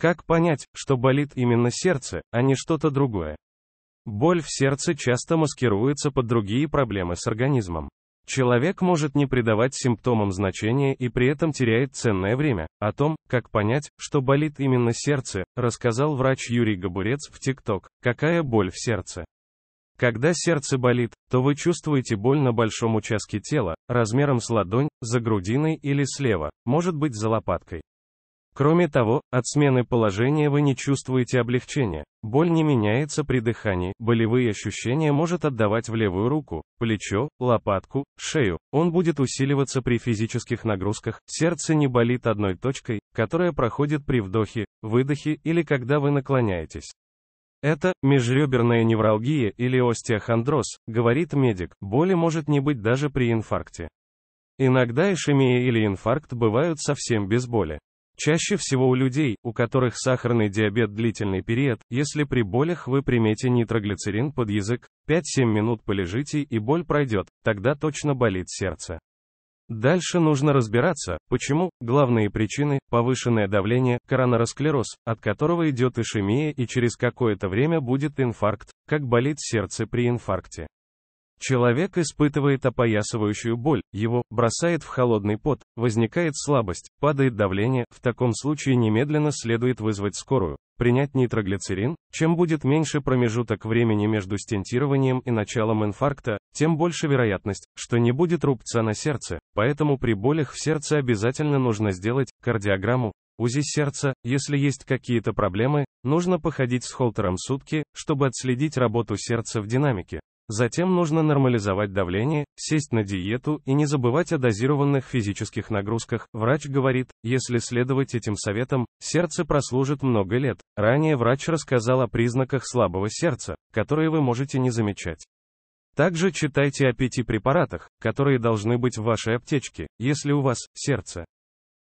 Как понять, что болит именно сердце, а не что-то другое? Боль в сердце часто маскируется под другие проблемы с организмом. Человек может не придавать симптомам значения и при этом теряет ценное время. О том, как понять, что болит именно сердце, рассказал врач Юрий Габурец в ТикТок. Какая боль в сердце? Когда сердце болит, то вы чувствуете боль на большом участке тела, размером с ладонь, за грудиной или слева, может быть за лопаткой. Кроме того, от смены положения вы не чувствуете облегчения, боль не меняется при дыхании, болевые ощущения может отдавать в левую руку, плечо, лопатку, шею, он будет усиливаться при физических нагрузках, сердце не болит одной точкой, которая проходит при вдохе, выдохе или когда вы наклоняетесь. Это межреберная невралгия или остеохондроз, говорит медик, боли может не быть даже при инфаркте. Иногда ишемия или инфаркт бывают совсем без боли. Чаще всего у людей, у которых сахарный диабет длительный период, если при болях вы примете нитроглицерин под язык, 5-7 минут полежите и боль пройдет, тогда точно болит сердце. Дальше нужно разбираться, почему, главные причины, повышенное давление, коронаросклероз, от которого идет ишемия и через какое-то время будет инфаркт, как болит сердце при инфаркте. Человек испытывает опоясывающую боль, его бросает в холодный пот, возникает слабость, падает давление, в таком случае немедленно следует вызвать скорую, принять нитроглицерин, чем будет меньше промежуток времени между стентированием и началом инфаркта, тем больше вероятность, что не будет рубца на сердце, поэтому при болях в сердце обязательно нужно сделать кардиограмму, УЗИ сердца, если есть какие-то проблемы, нужно походить с холтером сутки, чтобы отследить работу сердца в динамике. Затем нужно нормализовать давление, сесть на диету и не забывать о дозированных физических нагрузках. Врач говорит, если следовать этим советам, сердце прослужит много лет. Ранее врач рассказал о признаках слабого сердца, которые вы можете не замечать. Также читайте о пяти препаратах, которые должны быть в вашей аптечке, если у вас сердце